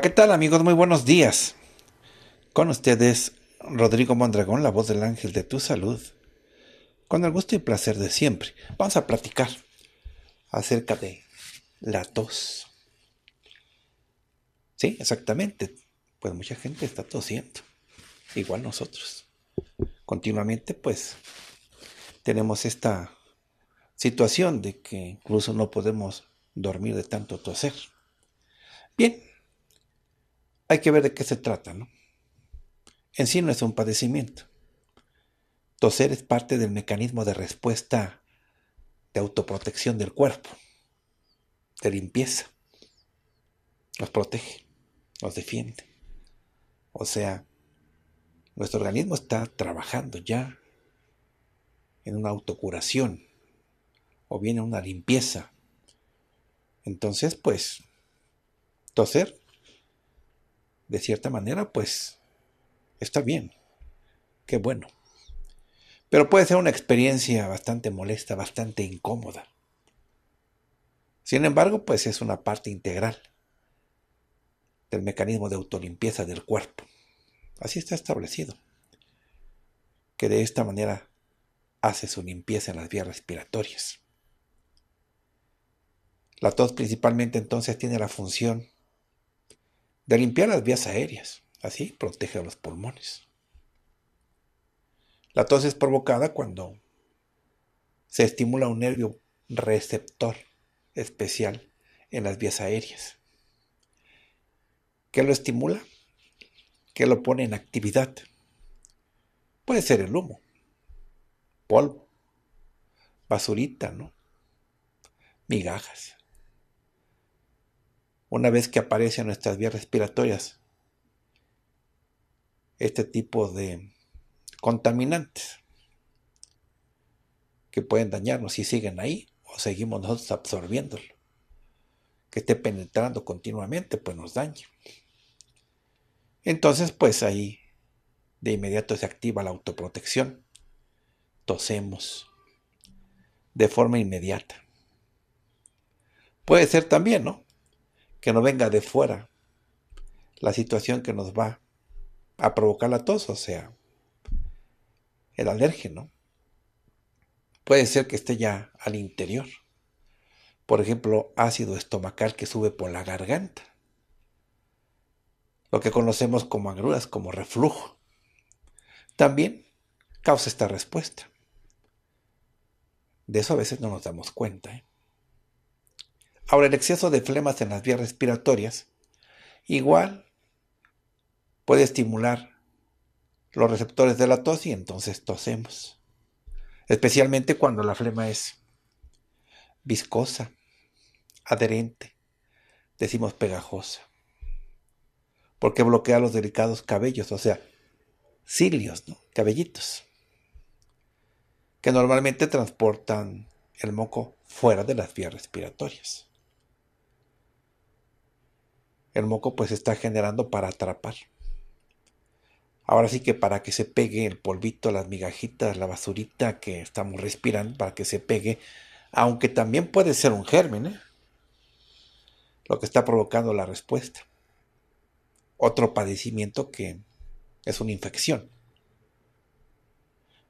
¿qué tal amigos? Muy buenos días. Con ustedes, Rodrigo Mondragón, la voz del ángel de tu salud. Con el gusto y placer de siempre. Vamos a platicar acerca de la tos. Sí, exactamente. Pues mucha gente está tosiendo. Igual nosotros. Continuamente, pues, tenemos esta situación de que incluso no podemos dormir de tanto toser. Bien, hay que ver de qué se trata, ¿no? En sí no es un padecimiento. Toser es parte del mecanismo de respuesta de autoprotección del cuerpo, de limpieza. Nos protege, nos defiende. O sea, nuestro organismo está trabajando ya en una autocuración o bien en una limpieza. Entonces, pues, toser de cierta manera, pues está bien, qué bueno. Pero puede ser una experiencia bastante molesta, bastante incómoda. Sin embargo, pues es una parte integral del mecanismo de autolimpieza del cuerpo. Así está establecido, que de esta manera hace su limpieza en las vías respiratorias. La tos principalmente entonces tiene la función de limpiar las vías aéreas. Así protege los pulmones. La tos es provocada cuando se estimula un nervio receptor especial en las vías aéreas. ¿Qué lo estimula? ¿Qué lo pone en actividad? Puede ser el humo, polvo, basurita, ¿no? Migajas una vez que aparecen nuestras vías respiratorias este tipo de contaminantes que pueden dañarnos y siguen ahí o seguimos nosotros absorbiéndolo. Que esté penetrando continuamente, pues nos dañe Entonces, pues ahí de inmediato se activa la autoprotección. Tosemos de forma inmediata. Puede ser también, ¿no? que no venga de fuera la situación que nos va a provocar la tos, o sea, el alérgeno. Puede ser que esté ya al interior. Por ejemplo, ácido estomacal que sube por la garganta. Lo que conocemos como agruras, como reflujo. También causa esta respuesta. De eso a veces no nos damos cuenta. ¿eh? Ahora, el exceso de flemas en las vías respiratorias igual puede estimular los receptores de la tos y entonces tosemos. Especialmente cuando la flema es viscosa, adherente, decimos pegajosa. Porque bloquea los delicados cabellos, o sea, cilios, ¿no? cabellitos, que normalmente transportan el moco fuera de las vías respiratorias el moco pues está generando para atrapar. Ahora sí que para que se pegue el polvito, las migajitas, la basurita que estamos respirando, para que se pegue, aunque también puede ser un germen, ¿eh? lo que está provocando la respuesta. Otro padecimiento que es una infección.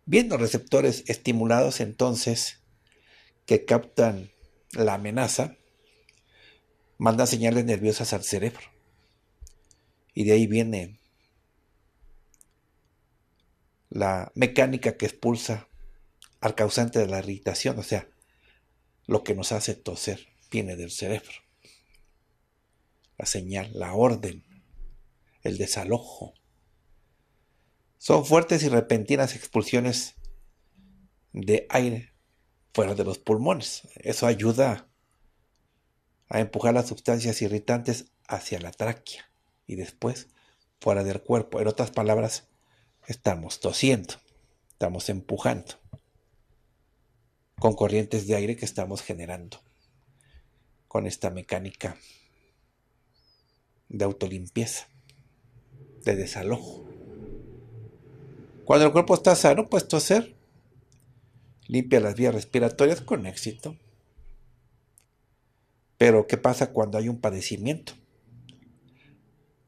Viendo receptores estimulados entonces que captan la amenaza, manda señales nerviosas al cerebro. Y de ahí viene la mecánica que expulsa al causante de la irritación, o sea, lo que nos hace toser viene del cerebro. La señal, la orden, el desalojo. Son fuertes y repentinas expulsiones de aire fuera de los pulmones. Eso ayuda a a empujar las sustancias irritantes hacia la tráquea y después fuera del cuerpo. En otras palabras, estamos tosiendo, estamos empujando con corrientes de aire que estamos generando con esta mecánica de autolimpieza, de desalojo. Cuando el cuerpo está sano, pues toser limpia las vías respiratorias con éxito. Pero ¿qué pasa cuando hay un padecimiento?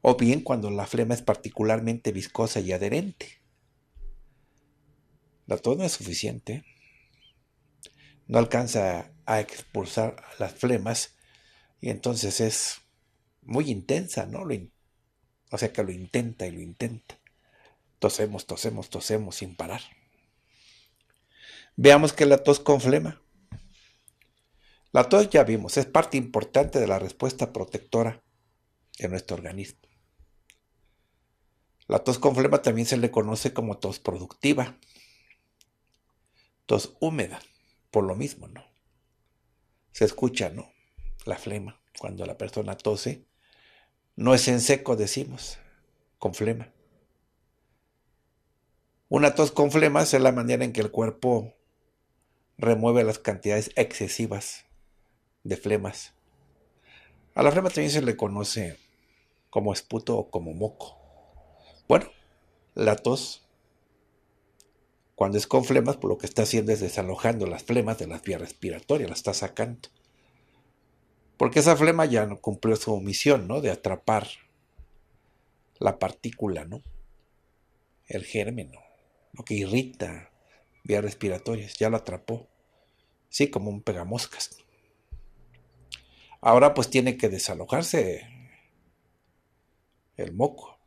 O bien cuando la flema es particularmente viscosa y adherente. La tos no es suficiente. No alcanza a expulsar las flemas y entonces es muy intensa, ¿no? o sea que lo intenta y lo intenta. Tosemos, tosemos, tosemos sin parar. Veamos que la tos con flema la tos, ya vimos, es parte importante de la respuesta protectora de nuestro organismo. La tos con flema también se le conoce como tos productiva, tos húmeda, por lo mismo, ¿no? Se escucha, ¿no? La flema, cuando la persona tose, no es en seco, decimos, con flema. Una tos con flema es la manera en que el cuerpo remueve las cantidades excesivas de flemas. A la flema también se le conoce como esputo o como moco. Bueno, la tos, cuando es con flemas, por pues lo que está haciendo es desalojando las flemas de las vías respiratorias, las está sacando. Porque esa flema ya no cumplió su misión, ¿no? De atrapar la partícula, ¿no? El germen, ¿no? Lo que irrita vías respiratorias, ya lo atrapó. Sí, como un pegamoscas. Ahora pues tiene que desalojarse el moco.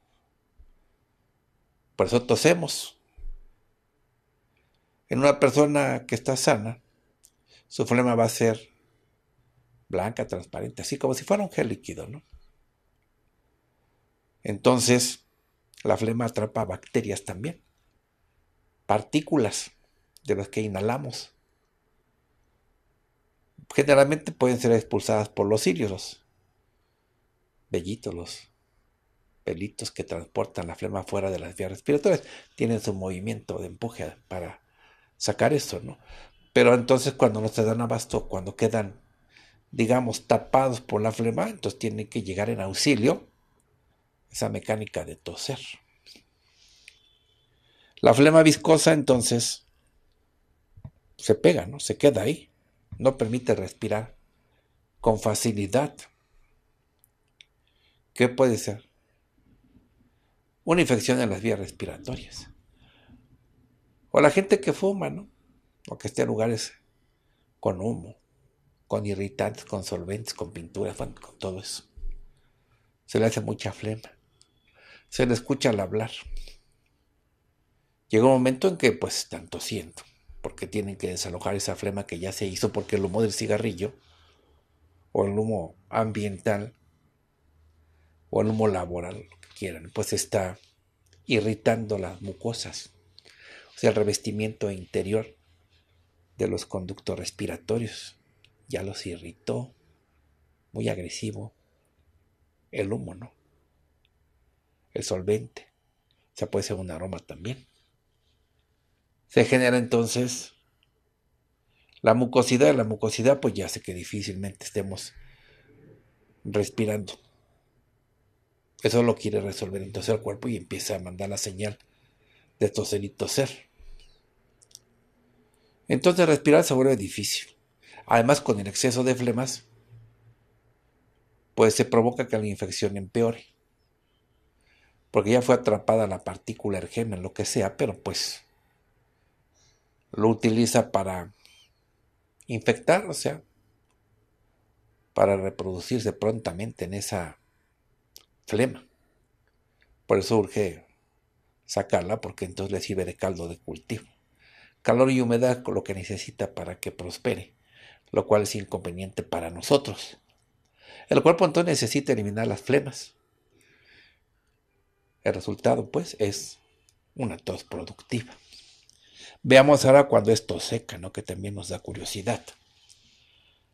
Por eso tosemos. En una persona que está sana, su flema va a ser blanca, transparente, así como si fuera un gel líquido, ¿no? Entonces, la flema atrapa bacterias también, partículas de las que inhalamos generalmente pueden ser expulsadas por los los bellitos, los pelitos que transportan la flema fuera de las vías respiratorias. Tienen su movimiento de empuje para sacar eso, ¿no? Pero entonces cuando no se dan abasto, cuando quedan, digamos, tapados por la flema, entonces tienen que llegar en auxilio esa mecánica de toser. La flema viscosa entonces se pega, ¿no? Se queda ahí no permite respirar con facilidad. ¿Qué puede ser? Una infección en las vías respiratorias. O la gente que fuma, ¿no? O que esté en lugares con humo, con irritantes, con solventes, con pinturas, con todo eso. Se le hace mucha flema. Se le escucha al hablar. Llega un momento en que pues tanto siento porque tienen que desalojar esa flema que ya se hizo porque el humo del cigarrillo o el humo ambiental o el humo laboral, lo que quieran, pues está irritando las mucosas, o sea, el revestimiento interior de los conductos respiratorios ya los irritó, muy agresivo, el humo, ¿no? El solvente, o sea, puede ser un aroma también. Se genera entonces la mucosidad. La mucosidad pues ya hace que difícilmente estemos respirando. Eso lo quiere resolver entonces el cuerpo y empieza a mandar la señal de toser y toser. Entonces respirar se vuelve difícil. Además con el exceso de flemas pues se provoca que la infección empeore. Porque ya fue atrapada la partícula, el germen, lo que sea, pero pues lo utiliza para infectar, o sea, para reproducirse prontamente en esa flema. Por eso urge sacarla, porque entonces le sirve de caldo de cultivo. Calor y humedad lo que necesita para que prospere, lo cual es inconveniente para nosotros. El cuerpo entonces necesita eliminar las flemas. El resultado, pues, es una tos productiva. Veamos ahora cuando es seca, ¿no? Que también nos da curiosidad.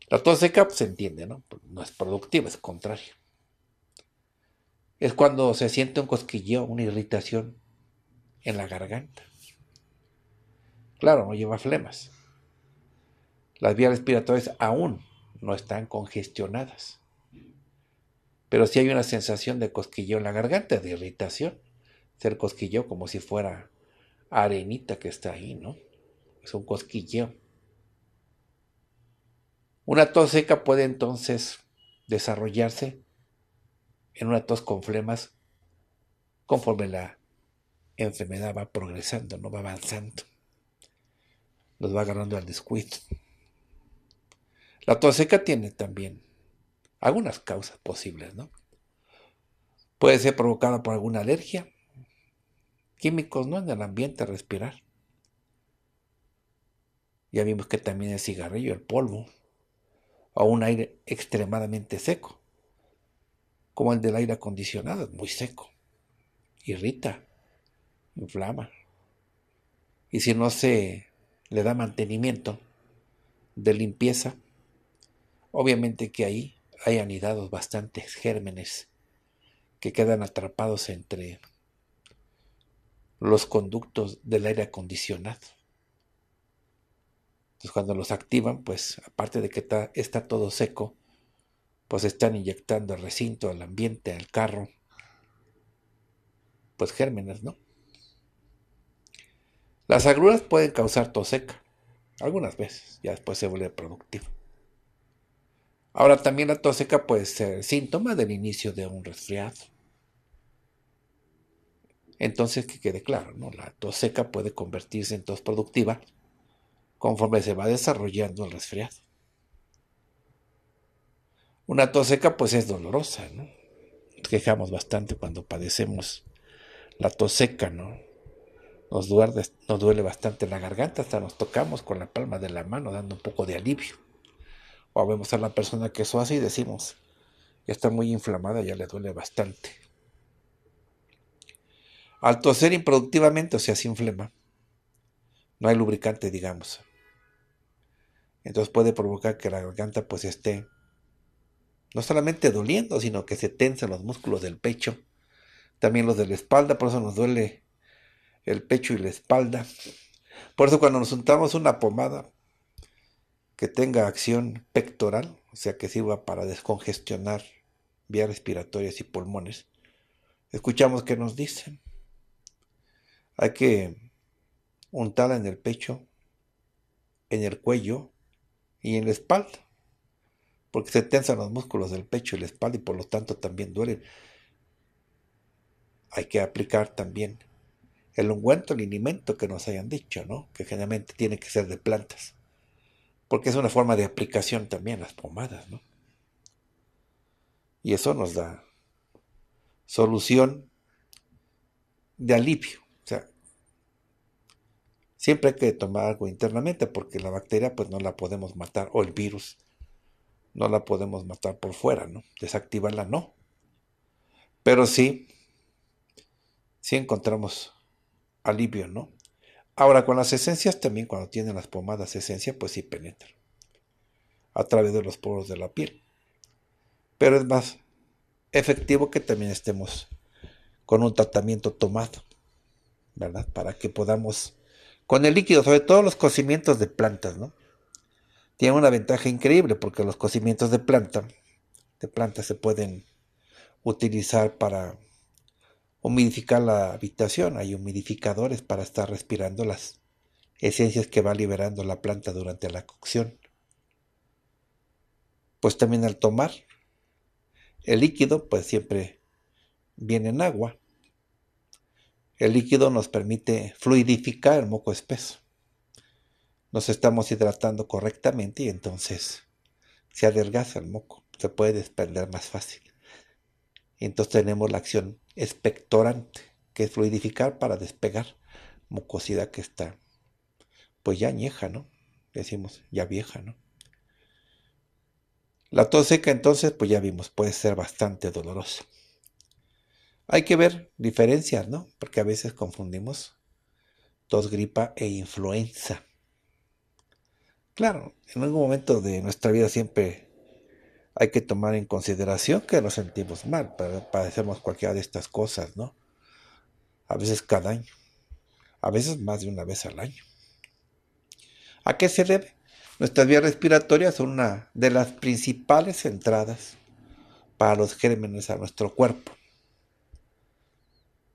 La tos seca pues, se entiende, ¿no? Pues, no es productiva, es contrario. Es cuando se siente un cosquilleo, una irritación en la garganta. Claro, no lleva flemas. Las vías respiratorias aún no están congestionadas. Pero sí hay una sensación de cosquilleo en la garganta, de irritación. Ser cosquilleo como si fuera arenita que está ahí, ¿no? Es un cosquilleo. Una tos seca puede entonces desarrollarse en una tos con flemas conforme la enfermedad va progresando, no va avanzando. Nos va agarrando al descuido. La tos seca tiene también algunas causas posibles, ¿no? Puede ser provocada por alguna alergia, químicos ¿no? en el ambiente respirar. Ya vimos que también el cigarrillo, el polvo, o un aire extremadamente seco, como el del aire acondicionado, es muy seco, irrita, inflama. Y si no se le da mantenimiento de limpieza, obviamente que ahí hay anidados bastantes gérmenes que quedan atrapados entre los conductos del aire acondicionado. Entonces cuando los activan, pues aparte de que está, todo seco, pues están inyectando al recinto, al ambiente, al carro, pues gérmenes, ¿no? Las agruras pueden causar tos seca, algunas veces, ya después se vuelve productivo. Ahora también la tos seca puede ser síntoma del inicio de un resfriado. Entonces, que quede claro, ¿no? la tos seca puede convertirse en tos productiva conforme se va desarrollando el resfriado. Una tos seca pues es dolorosa, ¿no? Nos quejamos bastante cuando padecemos la tos seca, ¿no? Nos duele, duele bastante la garganta, hasta nos tocamos con la palma de la mano dando un poco de alivio. O vemos a la persona que eso hace y decimos, ya está muy inflamada, ya le duele bastante al toser improductivamente, o sea, sin flema. No hay lubricante, digamos. Entonces puede provocar que la garganta pues esté no solamente doliendo, sino que se tensen los músculos del pecho, también los de la espalda, por eso nos duele el pecho y la espalda. Por eso cuando nos untamos una pomada que tenga acción pectoral, o sea, que sirva para descongestionar vías respiratorias y pulmones, escuchamos que nos dicen. Hay que untarla en el pecho, en el cuello y en la espalda, porque se tensan los músculos del pecho y la espalda y por lo tanto también duelen. Hay que aplicar también el ungüento, el que nos hayan dicho, ¿no? Que generalmente tiene que ser de plantas, porque es una forma de aplicación también las pomadas, ¿no? Y eso nos da solución de alivio Siempre hay que tomar algo internamente porque la bacteria pues no la podemos matar o el virus no la podemos matar por fuera, ¿no? Desactivarla no. Pero sí, sí encontramos alivio, ¿no? Ahora, con las esencias también, cuando tienen las pomadas esencia, pues sí penetran a través de los poros de la piel. Pero es más efectivo que también estemos con un tratamiento tomado, ¿verdad? Para que podamos con el líquido, sobre todo los cocimientos de plantas, ¿no? Tiene una ventaja increíble porque los cocimientos de planta, de plantas se pueden utilizar para humidificar la habitación. Hay humidificadores para estar respirando las esencias que va liberando la planta durante la cocción. Pues también al tomar el líquido, pues siempre viene en agua. El líquido nos permite fluidificar el moco espeso. Nos estamos hidratando correctamente y entonces se adelgaza el moco, se puede desprender más fácil. entonces tenemos la acción expectorante, que es fluidificar para despegar mucosidad que está, pues ya añeja, ¿no? Decimos, ya vieja, ¿no? La tos seca entonces, pues ya vimos, puede ser bastante dolorosa. Hay que ver diferencias, ¿no? Porque a veces confundimos tos, gripa e influenza. Claro, en algún momento de nuestra vida siempre hay que tomar en consideración que nos sentimos mal, padecemos cualquiera de estas cosas, ¿no? A veces cada año, a veces más de una vez al año. ¿A qué se debe? Nuestras vías respiratorias son una de las principales entradas para los gérmenes a nuestro cuerpo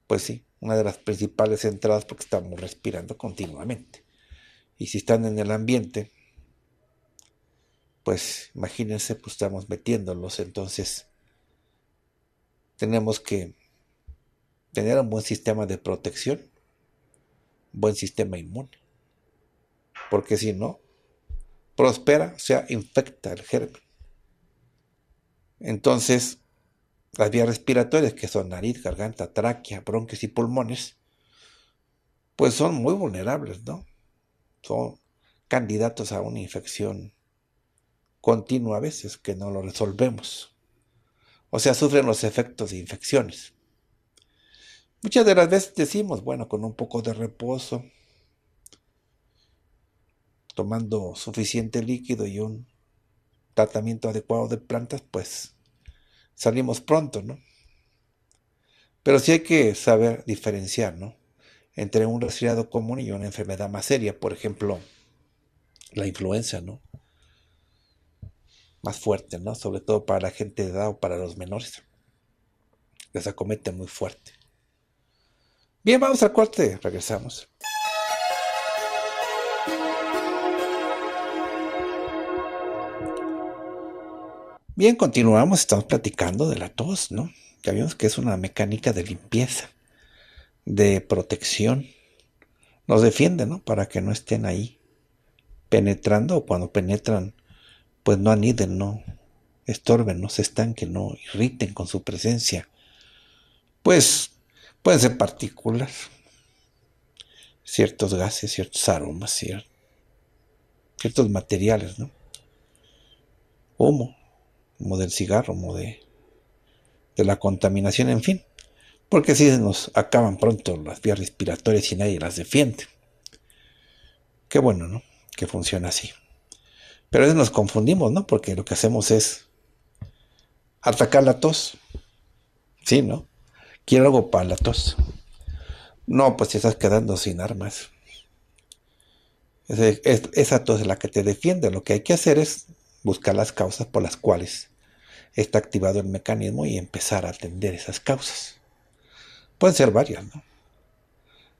pues sí, una de las principales entradas porque estamos respirando continuamente. Y si están en el ambiente, pues imagínense, pues estamos metiéndolos, entonces tenemos que tener un buen sistema de protección, buen sistema inmune, porque si no, prospera, o sea, infecta el germen. Entonces, las vías respiratorias, que son nariz, garganta, tráquea, bronquios y pulmones, pues son muy vulnerables, ¿no? Son candidatos a una infección continua a veces que no lo resolvemos. O sea, sufren los efectos de infecciones. Muchas de las veces decimos, bueno, con un poco de reposo, tomando suficiente líquido y un tratamiento adecuado de plantas, pues salimos pronto, ¿no? Pero sí hay que saber diferenciar, ¿no? Entre un resfriado común y una enfermedad más seria, por ejemplo, la influenza, ¿no? Más fuerte, ¿no? Sobre todo para la gente de edad o para los menores. Les acomete muy fuerte. Bien, vamos al corte, regresamos. Bien, continuamos, estamos platicando de la tos, ¿no? Ya vimos que es una mecánica de limpieza, de protección. Nos defiende, ¿no? Para que no estén ahí penetrando o cuando penetran, pues no aniden, no estorben, no se estanquen, no irriten con su presencia. Pues pueden ser partículas, ciertos gases, ciertos aromas, ciertos materiales, ¿no? Humo, como del cigarro, como de, la contaminación, en fin. Porque si se nos acaban pronto las vías respiratorias y nadie las defiende. Qué bueno, ¿no? Que funciona así. Pero a veces nos confundimos, ¿no? Porque lo que hacemos es atacar la tos. Sí, ¿no? Quiero algo para la tos. No, pues te estás quedando sin armas. esa tos es la que te defiende. Lo que hay que hacer es buscar las causas por las cuales está activado el mecanismo y empezar a atender esas causas. Pueden ser varias, ¿no?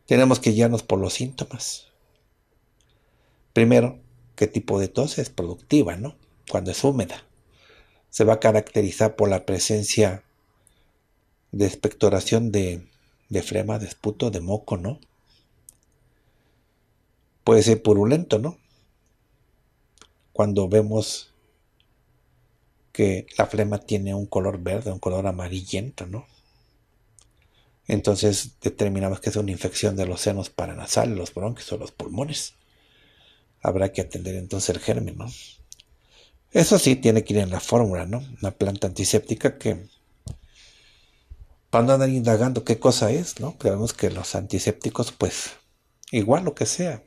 Tenemos que guiarnos por los síntomas. Primero, qué tipo de tos es productiva, ¿no? Cuando es húmeda. Se va a caracterizar por la presencia de expectoración de, de de esputo, de moco, ¿no? Puede ser purulento, ¿no? Cuando vemos que la flema tiene un color verde, un color amarillento, ¿no? Entonces determinamos que es una infección de los senos paranasales, los bronquios o los pulmones. Habrá que atender entonces el germen, ¿no? Eso sí tiene que ir en la fórmula, ¿no? Una planta antiséptica que cuando andan indagando qué cosa es, ¿no? Sabemos que los antisépticos, pues, igual lo que sea.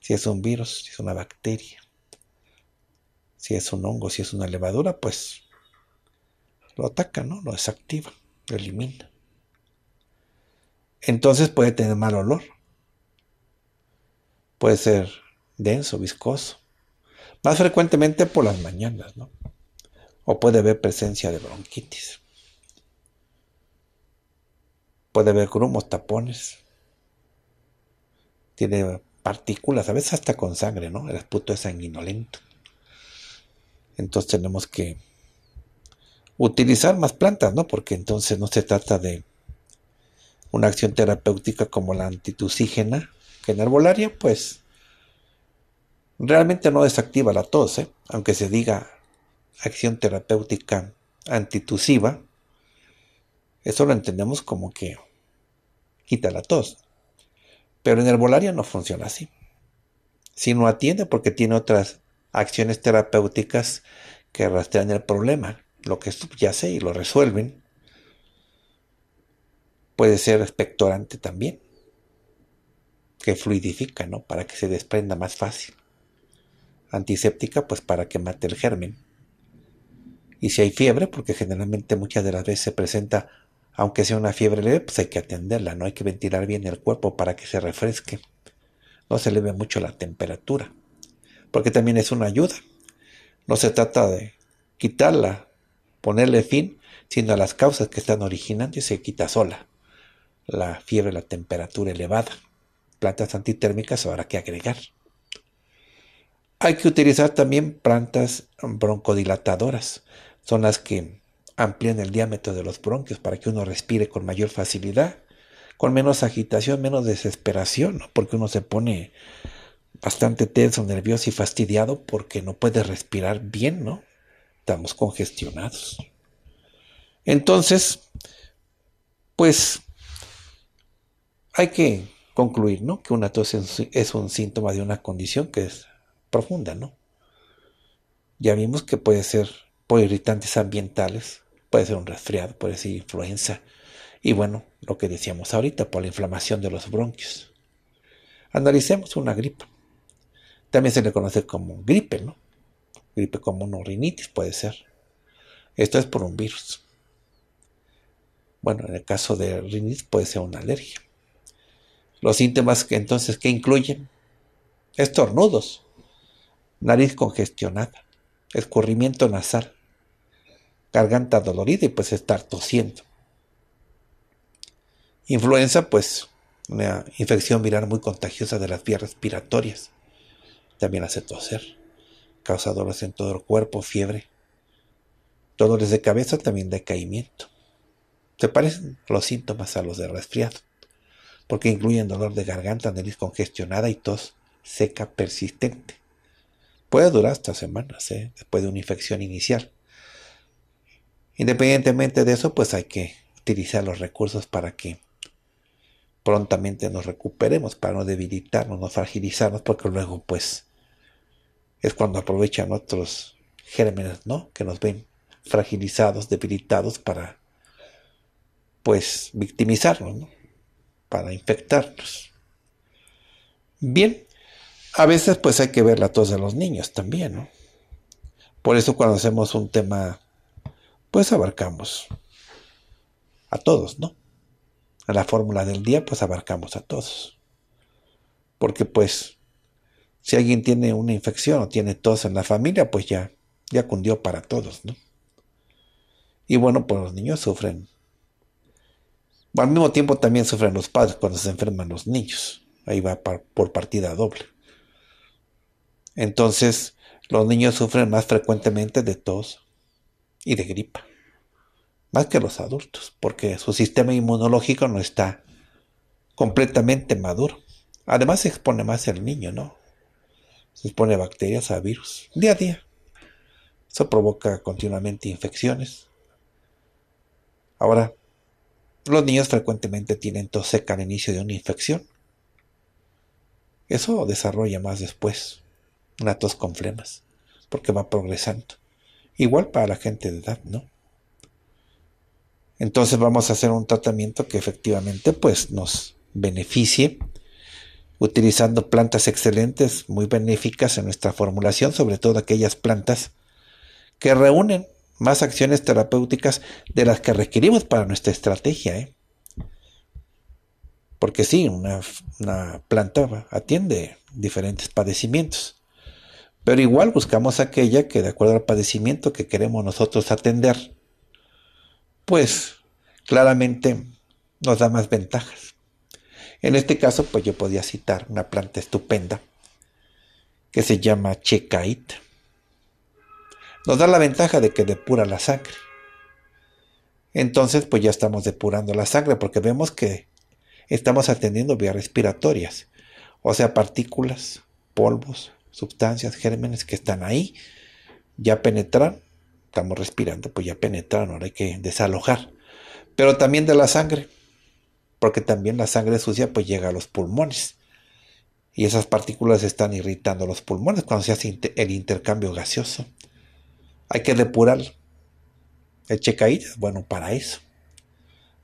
Si es un virus, si es una bacteria, si es un hongo, si es una levadura, pues lo ataca, ¿no? Lo desactiva, lo elimina. Entonces puede tener mal olor. Puede ser denso, viscoso. Más frecuentemente por las mañanas, ¿no? O puede haber presencia de bronquitis. Puede haber grumos, tapones. Tiene partículas, a veces hasta con sangre, ¿no? El esputo es sanguinolento. Entonces tenemos que utilizar más plantas, ¿no? Porque entonces no se trata de una acción terapéutica como la antitusígena, que en arbolaria, pues, realmente no desactiva la tos, ¿eh? aunque se diga acción terapéutica antitusiva, eso lo entendemos como que quita la tos. Pero en herbolaria no funciona así. Si no atiende porque tiene otras acciones terapéuticas que rastrean el problema, lo que subyace y lo resuelven. Puede ser expectorante también, que fluidifica, ¿no? Para que se desprenda más fácil. Antiséptica, pues para que mate el germen. Y si hay fiebre, porque generalmente muchas de las veces se presenta, aunque sea una fiebre leve, pues hay que atenderla, ¿no? Hay que ventilar bien el cuerpo para que se refresque. No se eleve mucho la temperatura porque también es una ayuda. No se trata de quitarla, ponerle fin, sino a las causas que están originando y se quita sola. La fiebre, la temperatura elevada, plantas antitérmicas habrá que agregar. Hay que utilizar también plantas broncodilatadoras. Son las que amplían el diámetro de los bronquios para que uno respire con mayor facilidad, con menos agitación, menos desesperación, porque uno se pone bastante tenso, nervioso y fastidiado porque no puede respirar bien, ¿no? Estamos congestionados. Entonces, pues hay que concluir, ¿no? Que una tos es un síntoma de una condición que es profunda, ¿no? Ya vimos que puede ser por irritantes ambientales, puede ser un resfriado, puede ser influenza, y bueno, lo que decíamos ahorita, por la inflamación de los bronquios. Analicemos una gripa. También se le conoce como gripe, ¿no? Gripe común o rinitis puede ser. Esto es por un virus. Bueno, en el caso de rinitis puede ser una alergia. Los síntomas que entonces, ¿qué incluyen? Estornudos, nariz congestionada, escurrimiento nasal, garganta dolorida y pues estar tosiendo. Influenza, pues una infección viral muy contagiosa de las vías respiratorias también hace toser, causa dolores en todo el cuerpo, fiebre, dolores de cabeza, también decaimiento. Se parecen los síntomas a los de resfriado, porque incluyen dolor de garganta, nariz congestionada y tos seca persistente. Puede durar hasta semanas ¿eh? después de una infección inicial. Independientemente de eso, pues hay que utilizar los recursos para que prontamente nos recuperemos, para no debilitarnos, no fragilizarnos, porque luego pues es cuando aprovechan otros gérmenes, ¿no? Que nos ven fragilizados, debilitados para, pues, victimizarnos, ¿no? Para infectarnos. Bien, a veces pues hay que ver la tos de los niños también, ¿no? Por eso cuando hacemos un tema, pues abarcamos a todos, ¿no? A la fórmula del día, pues abarcamos a todos. Porque pues si alguien tiene una infección o tiene tos en la familia, pues ya, ya cundió para todos, ¿no? Y bueno, pues los niños sufren. Al mismo tiempo también sufren los padres cuando se enferman los niños. Ahí va por partida doble. Entonces, los niños sufren más frecuentemente de tos y de gripa. Más que los adultos, porque su sistema inmunológico no está completamente maduro. Además, se expone más el niño, ¿no? se expone bacterias, a virus, día a día. Eso provoca continuamente infecciones. Ahora, los niños frecuentemente tienen tos seca al inicio de una infección. Eso desarrolla más después, una tos con flemas, porque va progresando. Igual para la gente de edad, ¿no? Entonces vamos a hacer un tratamiento que efectivamente pues nos beneficie utilizando plantas excelentes, muy benéficas en nuestra formulación, sobre todo aquellas plantas que reúnen más acciones terapéuticas de las que requerimos para nuestra estrategia. ¿eh? Porque sí, una planta atiende diferentes padecimientos. Pero igual buscamos aquella que de acuerdo al padecimiento que queremos nosotros atender, pues claramente nos da más ventajas. En este caso, pues yo podía citar una planta estupenda que se llama checait. Nos da la ventaja de que depura la sangre. Entonces, pues ya estamos depurando la sangre porque vemos que estamos atendiendo vías respiratorias, o sea, partículas, polvos, sustancias, gérmenes que están ahí, ya penetran, estamos respirando, pues ya penetran, ahora hay que desalojar, pero también de la sangre porque también la sangre sucia pues llega a los pulmones. Y esas partículas están irritando los pulmones cuando se hace el intercambio gaseoso. Hay que depurar el checaídas. bueno para eso.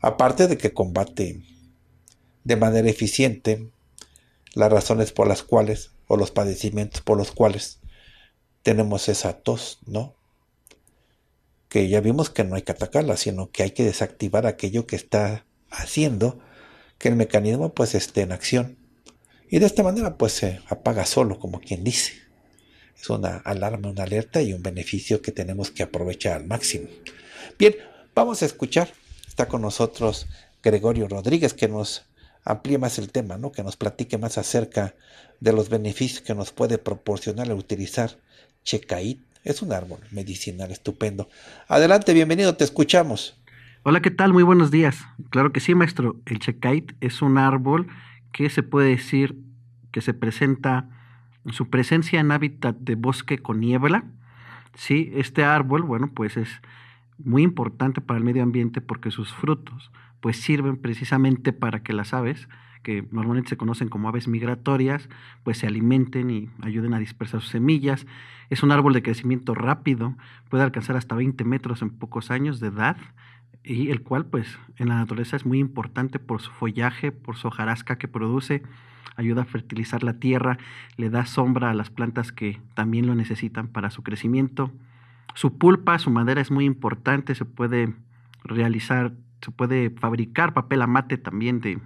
Aparte de que combate de manera eficiente las razones por las cuales o los padecimientos por los cuales tenemos esa tos, ¿no? Que ya vimos que no hay que atacarla, sino que hay que desactivar aquello que está haciendo que el mecanismo pues esté en acción. Y de esta manera pues se apaga solo, como quien dice. Es una alarma, una alerta y un beneficio que tenemos que aprovechar al máximo. Bien, vamos a escuchar. Está con nosotros Gregorio Rodríguez que nos amplíe más el tema, ¿no? que nos platique más acerca de los beneficios que nos puede proporcionar el utilizar Checait. Es un árbol medicinal estupendo. Adelante, bienvenido, te escuchamos. Hola, ¿qué tal? Muy buenos días. Claro que sí, maestro. El checait es un árbol que se puede decir que se presenta en su presencia en hábitat de bosque con niebla. Sí, este árbol, bueno, pues es muy importante para el medio ambiente porque sus frutos pues sirven precisamente para que las aves, que normalmente se conocen como aves migratorias, pues se alimenten y ayuden a dispersar sus semillas. Es un árbol de crecimiento rápido, puede alcanzar hasta 20 metros en pocos años de edad y el cual pues en la naturaleza es muy importante por su follaje, por su hojarasca que produce, ayuda a fertilizar la tierra, le da sombra a las plantas que también lo necesitan para su crecimiento. Su pulpa, su madera es muy importante, se puede realizar, se puede fabricar papel amate también de,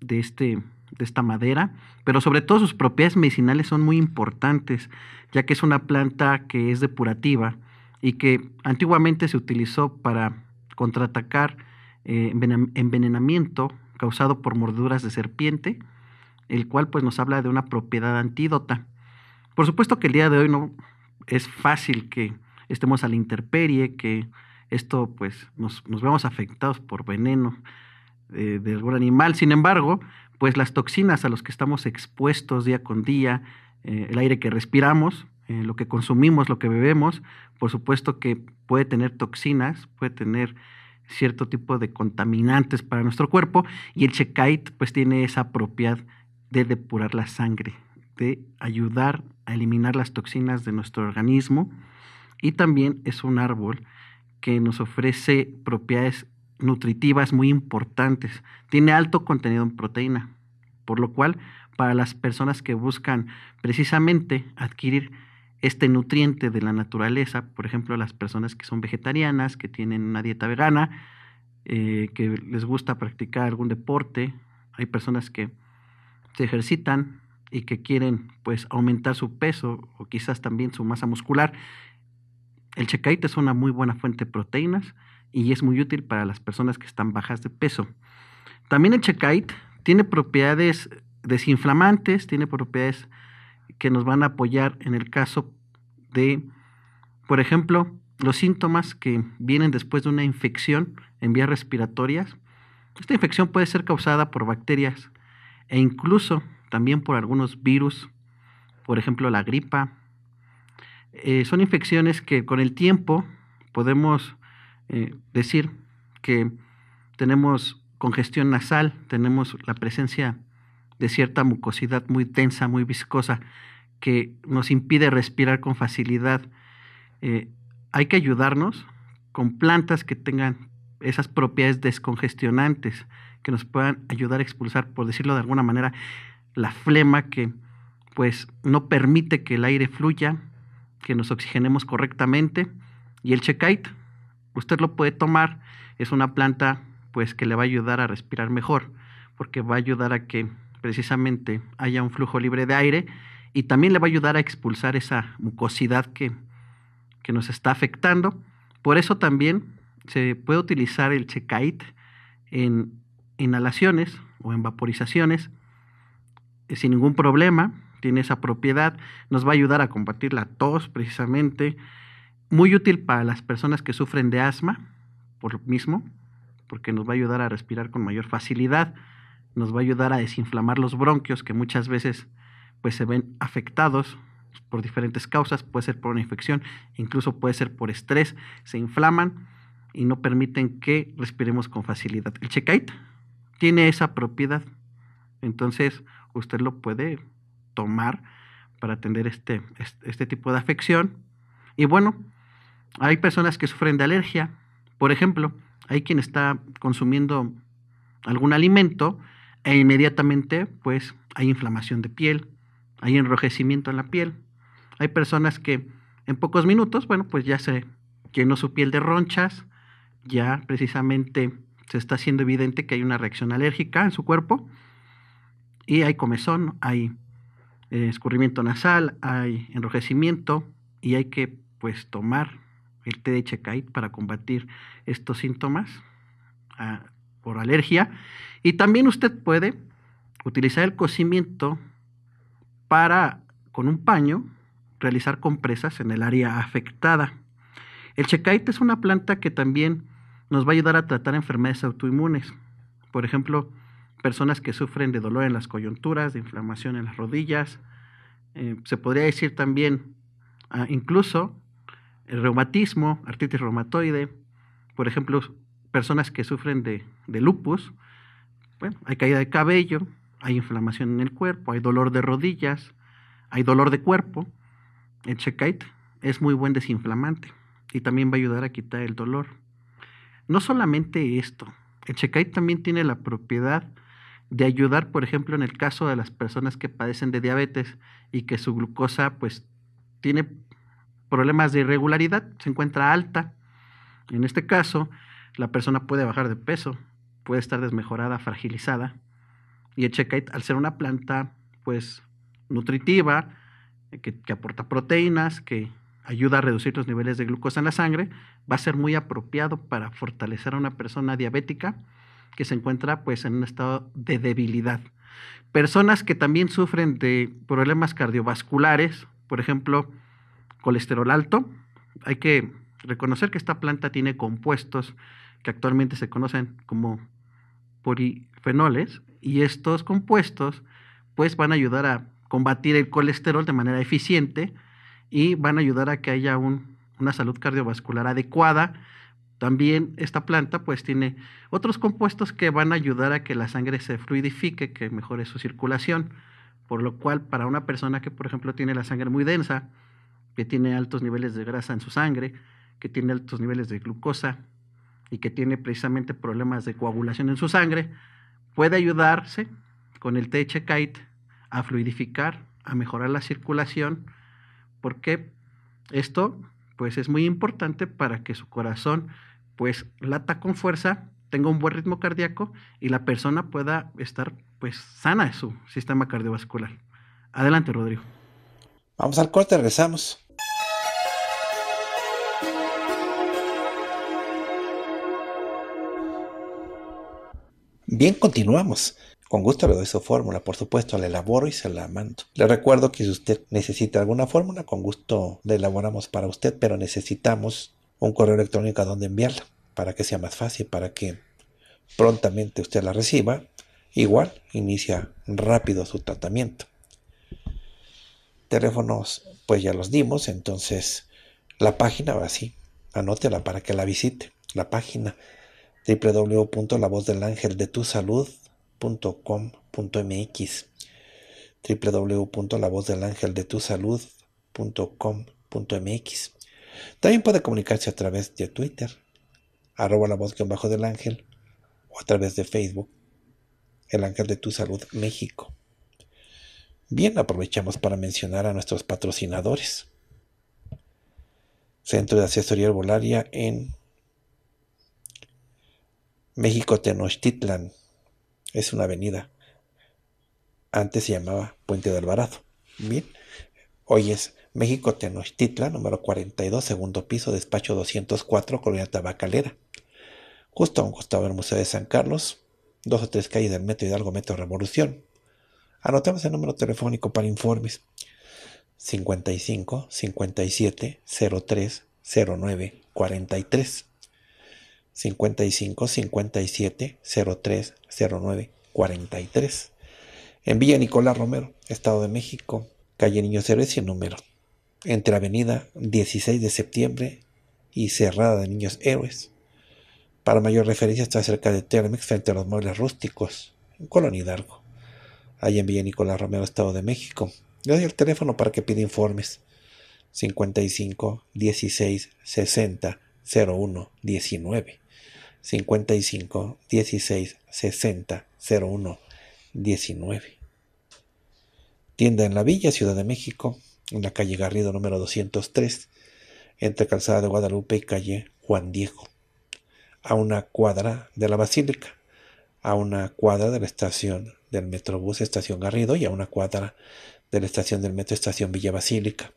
de, este, de esta madera, pero sobre todo sus propiedades medicinales son muy importantes, ya que es una planta que es depurativa y que antiguamente se utilizó para contraatacar eh, envenenamiento causado por morduras de serpiente, el cual pues nos habla de una propiedad antídota. Por supuesto que el día de hoy no es fácil que estemos a la intemperie, que esto pues nos, nos vemos afectados por veneno eh, de algún animal. Sin embargo, pues las toxinas a las que estamos expuestos día con día, eh, el aire que respiramos, eh, lo que consumimos, lo que bebemos, por supuesto que puede tener toxinas, puede tener cierto tipo de contaminantes para nuestro cuerpo y el Shekait pues tiene esa propiedad de depurar la sangre, de ayudar a eliminar las toxinas de nuestro organismo y también es un árbol que nos ofrece propiedades nutritivas muy importantes. Tiene alto contenido en proteína, por lo cual para las personas que buscan precisamente adquirir este nutriente de la naturaleza, por ejemplo, las personas que son vegetarianas, que tienen una dieta vegana, eh, que les gusta practicar algún deporte, hay personas que se ejercitan y que quieren pues aumentar su peso o quizás también su masa muscular. El checaíte es una muy buena fuente de proteínas y es muy útil para las personas que están bajas de peso. También el checaíte tiene propiedades desinflamantes, tiene propiedades que nos van a apoyar en el caso de, por ejemplo, los síntomas que vienen después de una infección en vías respiratorias. Esta infección puede ser causada por bacterias e incluso también por algunos virus, por ejemplo la gripa. Eh, son infecciones que con el tiempo podemos eh, decir que tenemos congestión nasal, tenemos la presencia de cierta mucosidad muy tensa, muy viscosa, que nos impide respirar con facilidad. Eh, hay que ayudarnos con plantas que tengan esas propiedades descongestionantes, que nos puedan ayudar a expulsar, por decirlo de alguna manera, la flema que pues no permite que el aire fluya, que nos oxigenemos correctamente. Y el out usted lo puede tomar, es una planta pues que le va a ayudar a respirar mejor, porque va a ayudar a que precisamente haya un flujo libre de aire y también le va a ayudar a expulsar esa mucosidad que, nos está afectando. Por eso también se puede utilizar el checait en inhalaciones o en vaporizaciones eh, sin ningún problema. Tiene esa propiedad, nos va a ayudar a combatir la tos precisamente. Muy útil para las personas que sufren de asma, por lo mismo, porque nos va a ayudar a respirar con mayor facilidad nos va a ayudar a desinflamar los bronquios que muchas veces pues se ven afectados por diferentes causas, puede ser por una infección, incluso puede ser por estrés, se inflaman y no permiten que respiremos con facilidad. El check-out tiene esa propiedad, entonces usted lo puede tomar para atender este, este, este tipo de afección. Y bueno, hay personas que sufren de alergia, por ejemplo, hay quien está consumiendo algún alimento e inmediatamente pues hay inflamación de piel, hay enrojecimiento en la piel. Hay personas que en pocos minutos, bueno, pues ya se llenó su piel de ronchas, ya precisamente se está haciendo evidente que hay una reacción alérgica en su cuerpo y hay comezón, hay eh, escurrimiento nasal, hay enrojecimiento y hay que pues tomar el té de para combatir estos síntomas ah, por alergia y también usted puede utilizar el cocimiento para, con un paño, realizar compresas en el área afectada. El checaite es una planta que también nos va a ayudar a tratar enfermedades autoinmunes. Por ejemplo, personas que sufren de dolor en las coyunturas, de inflamación en las rodillas. Eh, se podría decir también ah, incluso el reumatismo, artritis reumatoide. Por ejemplo, personas que sufren de, de lupus, bueno, hay caída de cabello, hay inflamación en el cuerpo, hay dolor de rodillas, hay dolor de cuerpo. El check-out es muy buen desinflamante y también va a ayudar a quitar el dolor. No solamente esto, el check-out también tiene la propiedad de ayudar, por ejemplo, en el caso de las personas que padecen de diabetes y que su glucosa pues tiene problemas de irregularidad, se encuentra alta. En este caso, la persona puede bajar de peso, puede estar desmejorada, fragilizada. Y el al ser una planta, pues, nutritiva, eh, que, que, aporta proteínas, que ayuda a reducir los niveles de glucosa en la sangre, va a ser muy apropiado para fortalecer a una persona diabética que se encuentra pues en un estado de debilidad. Personas que también sufren de problemas cardiovasculares, por ejemplo, colesterol alto, hay que reconocer que esta planta tiene compuestos que actualmente se conocen como polifenoles y estos compuestos pues van a ayudar a combatir el colesterol de manera eficiente y van a ayudar a que haya una salud cardiovascular adecuada. También esta planta pues tiene otros compuestos que van a ayudar a que la sangre se fluidifique, que mejore su circulación, por lo cual para una persona que por ejemplo tiene la sangre muy densa, que tiene altos niveles de grasa en su sangre, que tiene altos niveles de glucosa, y que tiene precisamente problemas de coagulación en su sangre, puede ayudarse con el Kite a fluidificar, a mejorar la circulación, porque esto pues es muy importante para que su corazón pues lata con fuerza, tenga un buen ritmo cardíaco y la persona pueda estar pues sana de su sistema cardiovascular. Adelante, Rodrigo. Vamos al corte, regresamos. Bien, continuamos. Con gusto le doy su fórmula, por supuesto, la elaboro y se la mando. Le recuerdo que si usted necesita alguna fórmula, con gusto la elaboramos para usted, pero necesitamos un correo electrónico a donde enviarla, para que sea más fácil, para que prontamente usted la reciba. Igual, inicia rápido su tratamiento. Teléfonos, pues ya los dimos, entonces la página va así. Anótela para que la visite. La página www.lavozdelangeldetusalud.com.mx www.lavozdelangeldetusalud.com.mx También puede comunicarse a través de Twitter, arroba la voz bajo del ángel, o a través de Facebook, El Ángel de Tu Salud México. Bien, aprovechamos para mencionar a nuestros patrocinadores. Centro de Asesoría Herbolaria en México Tenochtitlan es una avenida. Antes se llamaba Puente de Alvarado. Bien, hoy es México Tenochtitlan, número 42, segundo piso, despacho 204, Colonia Tabacalera. Justo a un costado del Museo de San Carlos, dos o tres calles del Metro Hidalgo, Metro Revolución. anotemos el número telefónico para informes. 55 57 03 09 43. 55 57 03 09 43. En Villa Nicolás Romero, Estado de México, calle Niños Héroes y número. Entre Avenida 16 de Septiembre y Cerrada de Niños Héroes. Para mayor referencia está cerca de Termex, frente a los muebles rústicos, en Colón Hidalgo. ahí en Villa Nicolás Romero, Estado de México. Le doy el teléfono para que pida informes. 55 16 60 01 19. 55 16 60 01 19. Tienda en la Villa, Ciudad de México, en la calle Garrido número 203, entre Calzada de Guadalupe y calle Juan Diego, a una cuadra de la Basílica, a una cuadra de la estación del Metrobús Estación Garrido y a una cuadra de la estación del Metro Estación Villa Basílica.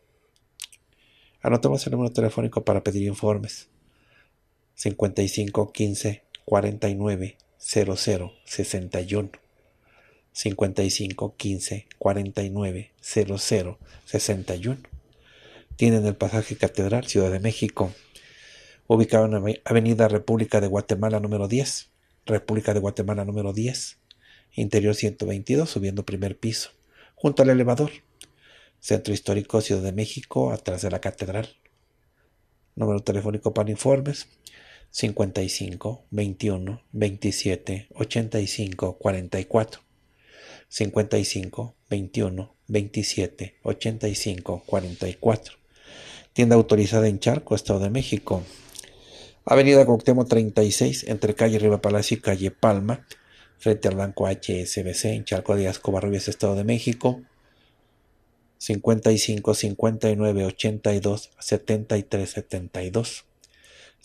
Anotamos el número telefónico para pedir informes. 55 15 49 49 Tienen el pasaje Catedral, Ciudad de México, ubicado en la Avenida República de Guatemala número 10, República de Guatemala número 10, interior 122, subiendo primer piso, junto al elevador, Centro Histórico Ciudad de México, atrás de la Catedral. Número telefónico para informes 55 21 27 85 44 55 21 27 85 44 Tienda autorizada en Charco, Estado de México. Avenida Coctemo 36, entre calle Riva Palacio y calle Palma, frente al Banco HSBC, en Charco de Estado de México. 55 59 82 73 72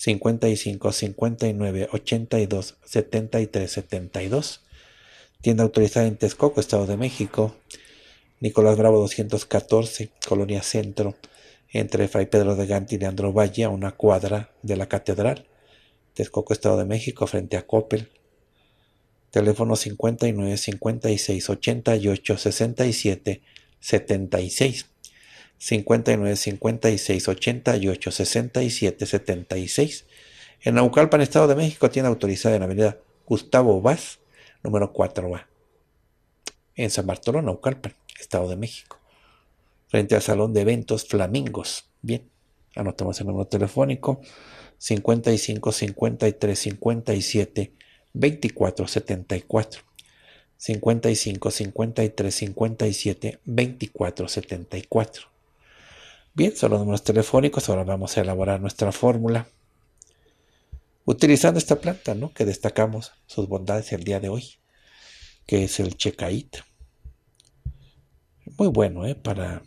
55 59 82 73 72. Tienda autorizada en Texcoco, Estado de México. Nicolás Bravo 214, Colonia Centro, entre Fray Pedro de Ganti y Leandro Valle, a una cuadra de la Catedral. Texcoco, Estado de México, frente a Coppel. Teléfono 59 56 88 67 76. 59, 56, 88, 67, 76. En Naucalpan, Estado de México, tiene autorizada en la avenida Gustavo Vaz, número 4A. En San Bartolo, Naucalpan, Estado de México. Frente al Salón de Eventos Flamingos. Bien, anotamos el número telefónico 55 53 57 24 74. 55 53 57 24 74. Bien, son los números telefónicos, ahora vamos a elaborar nuestra fórmula. Utilizando esta planta, ¿no? Que destacamos sus bondades el día de hoy, que es el checait. Muy bueno, ¿eh? Para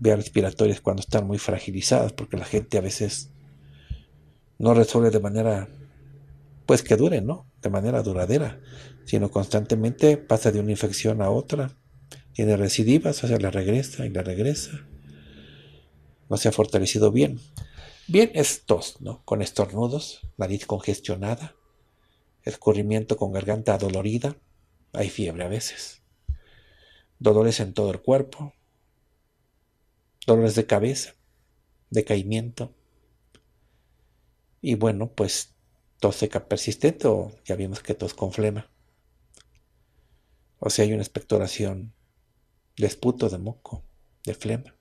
vías respiratorias cuando están muy fragilizadas, porque la gente a veces no resuelve de manera, pues que dure, ¿no? De manera duradera, sino constantemente pasa de una infección a otra, tiene recidivas, o sea, la regresa y la regresa no se ha fortalecido bien. Bien es tos, ¿no? Con estornudos, nariz congestionada, escurrimiento con garganta adolorida, hay fiebre a veces, dolores en todo el cuerpo, dolores de cabeza, decaimiento y bueno, pues tos seca persistente o ya vimos que tos con flema. O sea, hay una expectoración de esputo, de moco, de flema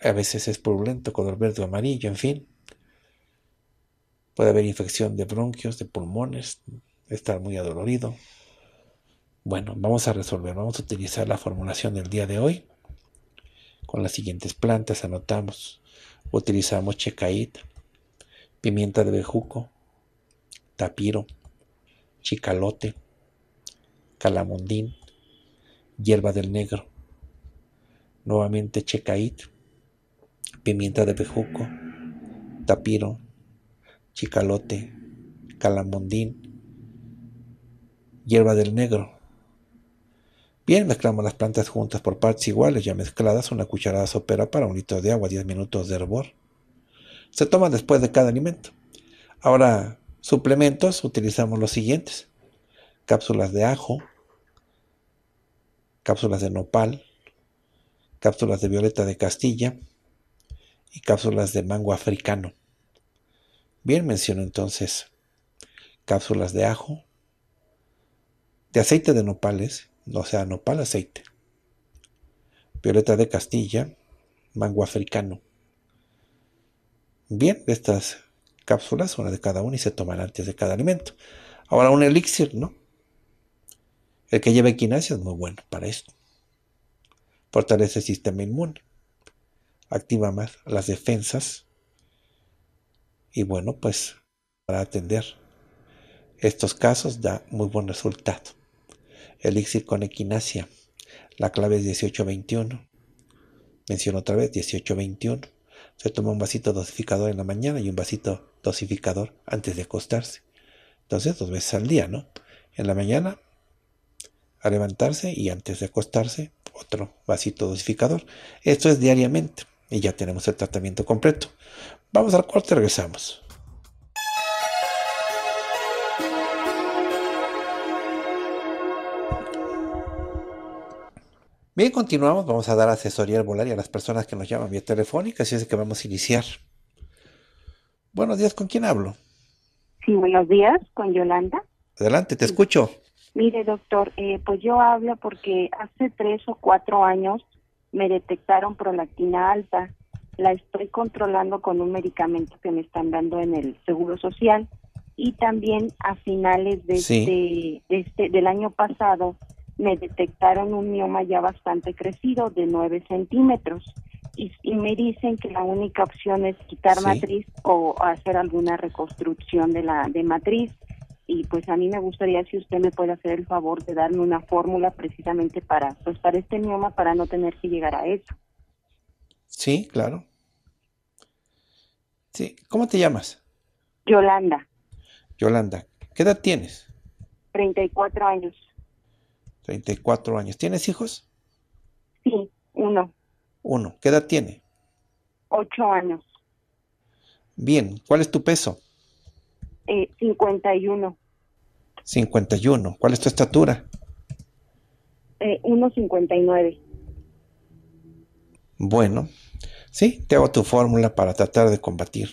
a veces es purulento, color verde o amarillo, en fin. Puede haber infección de bronquios, de pulmones, estar muy adolorido. Bueno, vamos a resolver, vamos a utilizar la formulación del día de hoy. Con las siguientes plantas anotamos, utilizamos checait, pimienta de bejuco, tapiro, chicalote, calamondín, hierba del negro. Nuevamente checait, pimienta de pejuco, tapiro, chicalote, calamondín, hierba del negro. Bien, mezclamos las plantas juntas por partes iguales, ya mezcladas, una cucharada sopera para un litro de agua, 10 minutos de hervor. Se toma después de cada alimento. Ahora, suplementos, utilizamos los siguientes. Cápsulas de ajo, cápsulas de nopal, cápsulas de violeta de castilla, y cápsulas de mango africano. Bien, menciono entonces cápsulas de ajo, de aceite de nopales, no sea, nopal aceite, violeta de Castilla, mango africano. Bien, estas cápsulas, una de cada una, y se toman antes de cada alimento. Ahora un elixir, ¿no? El que lleva equinacia es muy bueno para esto. Fortalece el sistema inmune activa más las defensas y bueno, pues para atender estos casos da muy buen resultado. Elixir con equinacia, la clave es 1821. Menciono otra vez 1821. Se toma un vasito dosificador en la mañana y un vasito dosificador antes de acostarse. Entonces, dos veces al día, ¿no? En la mañana, a levantarse y antes de acostarse, otro vasito dosificador. Esto es diariamente y ya tenemos el tratamiento completo. Vamos al corte, regresamos. Bien, continuamos. Vamos a dar asesoría al volar y a las personas que nos llaman vía telefónica, así es que vamos a iniciar. Buenos días, ¿con quién hablo? Sí, buenos días, con Yolanda. Adelante, te escucho. Mire, doctor, eh, pues yo hablo porque hace tres o cuatro años me detectaron prolactina alta, la estoy controlando con un medicamento que me están dando en el Seguro Social y también a finales de, este, este, del año pasado me detectaron un mioma ya bastante crecido de 9 centímetros y, me dicen que la única opción es quitar matriz o hacer alguna reconstrucción de la de matriz y pues a mí me gustaría si usted me puede hacer el favor de darme una fórmula precisamente para pues para este mioma para no tener que llegar a eso. Sí, claro. Sí, ¿cómo te llamas? Yolanda. Yolanda, ¿qué edad tienes? 34 años. 34 años. ¿Tienes hijos? Sí, uno. Uno. ¿Qué edad tiene? Ocho años. Bien, ¿cuál es tu peso? 51. Eh, 51. ¿Cuál es tu estatura? 1,59. Eh, bueno, sí, te hago tu fórmula para tratar de combatir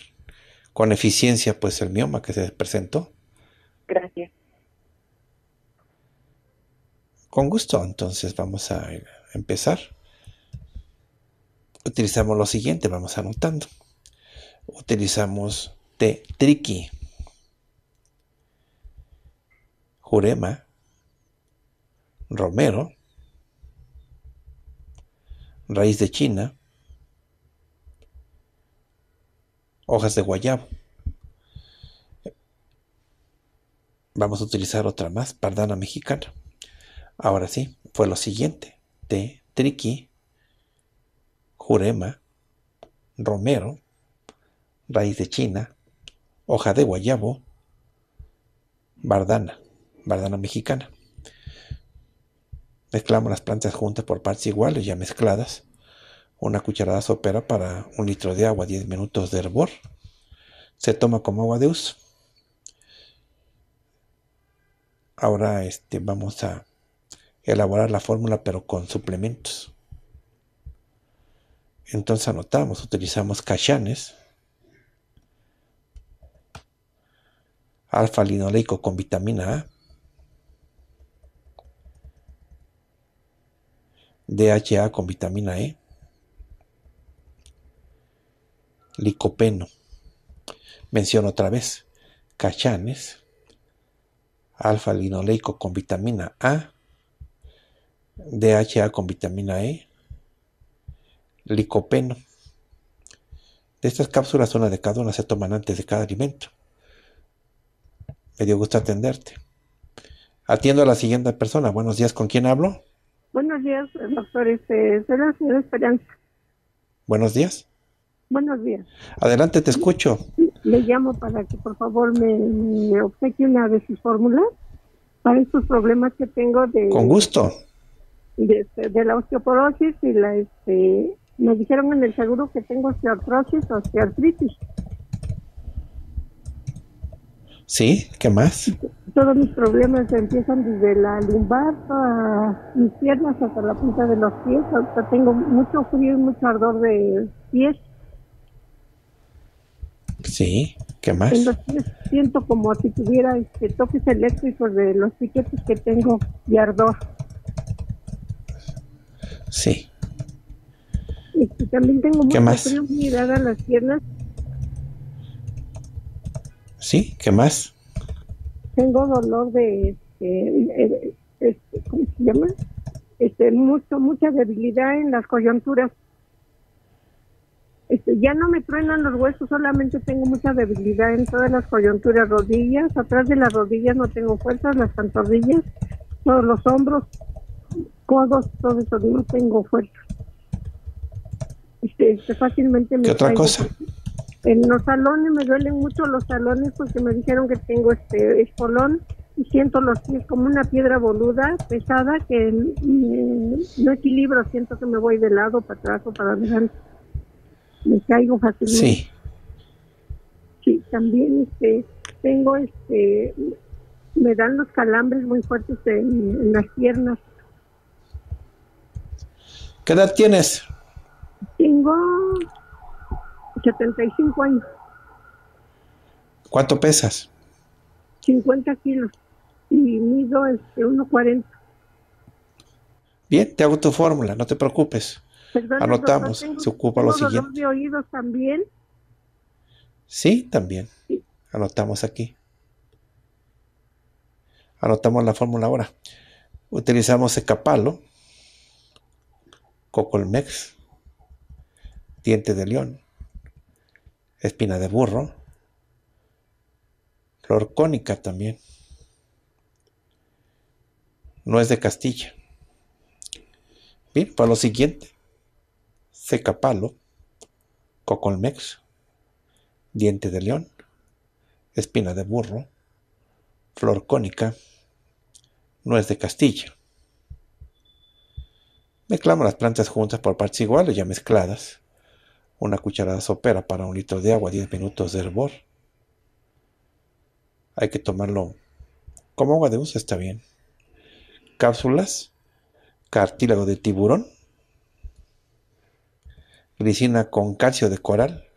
con eficiencia pues el mioma que se presentó. Gracias. Con gusto, entonces vamos a empezar. Utilizamos lo siguiente, vamos anotando. Utilizamos T triqui Jurema, Romero, Raíz de China, Hojas de Guayabo. Vamos a utilizar otra más, Pardana Mexicana. Ahora sí, fue lo siguiente. T, Triqui, Jurema, Romero, Raíz de China, Hoja de Guayabo, Bardana bardana mexicana. Mezclamos las plantas juntas por partes iguales, ya mezcladas. Una cucharada sopera para un litro de agua, 10 minutos de hervor. Se toma como agua de uso. Ahora este, vamos a elaborar la fórmula pero con suplementos. Entonces anotamos, utilizamos cachanes, alfa-linoleico con vitamina A, DHA con vitamina E. Licopeno. Menciono otra vez. Cachanes. Alfa linoleico con vitamina A. DHA con vitamina E. Licopeno. De estas cápsulas, una de cada una se toman antes de cada alimento. Me dio gusto atenderte. Atiendo a la siguiente persona. Buenos días, ¿con quién hablo? Buenos días, doctor. Este, soy la señora Esperanza. Buenos días. Buenos días. Adelante, te escucho. Le llamo para que por favor me, me obsequie una de sus fórmulas para estos problemas que tengo de... Con gusto. De, este, la osteoporosis y la... Este, me dijeron en el seguro que tengo o osteartritis. Sí, ¿qué más? todos mis problemas empiezan desde la lumbar a mis piernas hasta la punta de los pies. tengo mucho frío y mucho ardor de pies. Sí, ¿qué más? En los pies siento como si tuviera este, toques eléctricos de los piquetes que tengo y ardor. Sí. Y este, también tengo mucho frío, mirada a las piernas. Sí, ¿qué más? tengo dolor de, este, eh, eh, este, ¿cómo se llama? Este, mucho, mucha debilidad en las coyunturas. Este, ya no me truenan los huesos, solamente tengo mucha debilidad en todas las coyunturas, rodillas, atrás de las rodillas no tengo fuerza, las pantorrillas, todos los hombros, codos, todo eso, no tengo fuerza. Este, este fácilmente me otra cosa? En los salones me duelen mucho los salones porque me dijeron que tengo este espolón y siento los pies como una piedra boluda, pesada, que mm, no equilibro, siento que me voy de lado, para atrás o para adelante. Me caigo fácilmente. Sí. Sí, también este, tengo, este, me dan los calambres muy fuertes en las piernas. ¿Qué edad tienes? Tengo 75 años. ¿Cuánto pesas? 50 kilos y mido el este, 1.40. Bien, te hago tu fórmula, no te preocupes. Anotamos, se ocupa lo siguiente. Dolor de oídos también? Sí, también. Anotamos aquí. Anotamos la fórmula ahora. Utilizamos escapalo, cocolmex, diente de león, espina de burro, flor cónica también, es de Castilla. Bien, para lo siguiente, palo, cocolmex, diente de león, espina de burro, flor cónica, nuez de Castilla. Mezclamos las plantas juntas por partes iguales, ya mezcladas una cucharada sopera para un litro de agua, 10 minutos de hervor. Hay que tomarlo como agua de uso, está bien. Cápsulas, cartílago de tiburón, glicina con calcio de coral,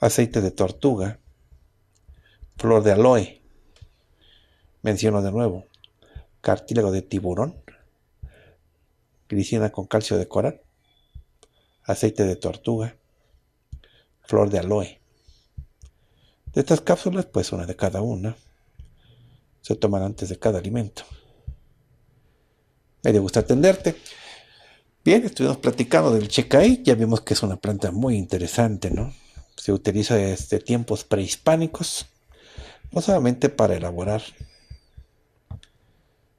aceite de tortuga, flor de aloe, menciono de nuevo, cartílago de tiburón, glicina con calcio de coral, aceite de tortuga, flor de aloe. De estas cápsulas, pues una de cada una, se toman antes de cada alimento. Me gusta atenderte. Bien, estuvimos platicando del Checaí, ya vimos que es una planta muy interesante, ¿no? Se utiliza desde tiempos prehispánicos, no solamente para elaborar,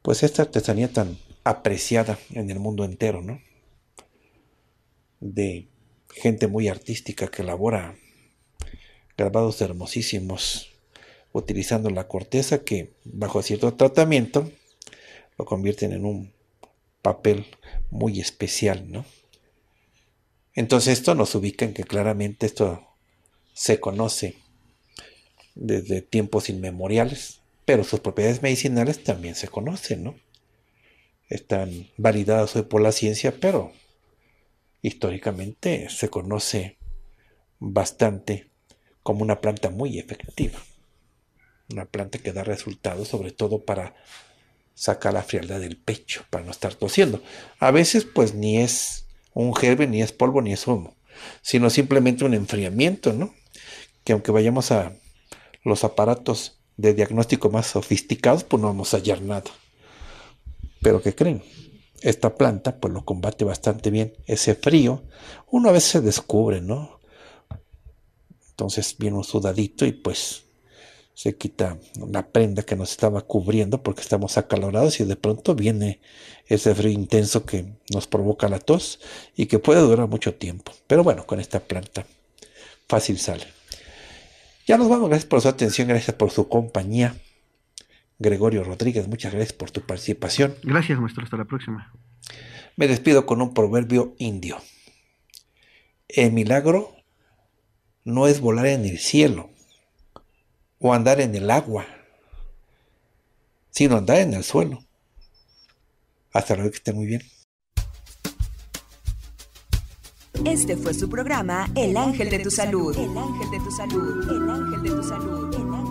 pues esta artesanía tan apreciada en el mundo entero, ¿no? de gente muy artística que elabora grabados hermosísimos utilizando la corteza que bajo cierto tratamiento lo convierten en un papel muy especial, ¿no? Entonces esto nos ubica en que claramente esto se conoce desde tiempos inmemoriales, pero sus propiedades medicinales también se conocen, ¿no? Están validadas hoy por la ciencia, pero históricamente se conoce bastante como una planta muy efectiva. Una planta que da resultados sobre todo para sacar la frialdad del pecho, para no estar tosiendo. A veces pues ni es un gerbe, ni es polvo, ni es humo, sino simplemente un enfriamiento, ¿no? Que aunque vayamos a los aparatos de diagnóstico más sofisticados, pues no vamos a hallar nada. Pero ¿qué creen? esta planta pues lo combate bastante bien ese frío. Uno a veces se descubre, ¿no? Entonces viene un sudadito y pues se quita una prenda que nos estaba cubriendo porque estamos acalorados y de pronto viene ese frío intenso que nos provoca la tos y que puede durar mucho tiempo. Pero bueno, con esta planta fácil sale. Ya nos vamos, gracias por su atención, gracias por su compañía. Gregorio Rodríguez, muchas gracias por tu participación. Gracias, maestro. Hasta la próxima. Me despido con un proverbio indio. El milagro no es volar en el cielo o andar en el agua, sino andar en el suelo. Hasta luego, que esté muy bien. Este fue su programa El Ángel de tu Salud. El Ángel de tu Salud. El Ángel de tu Salud. El ángel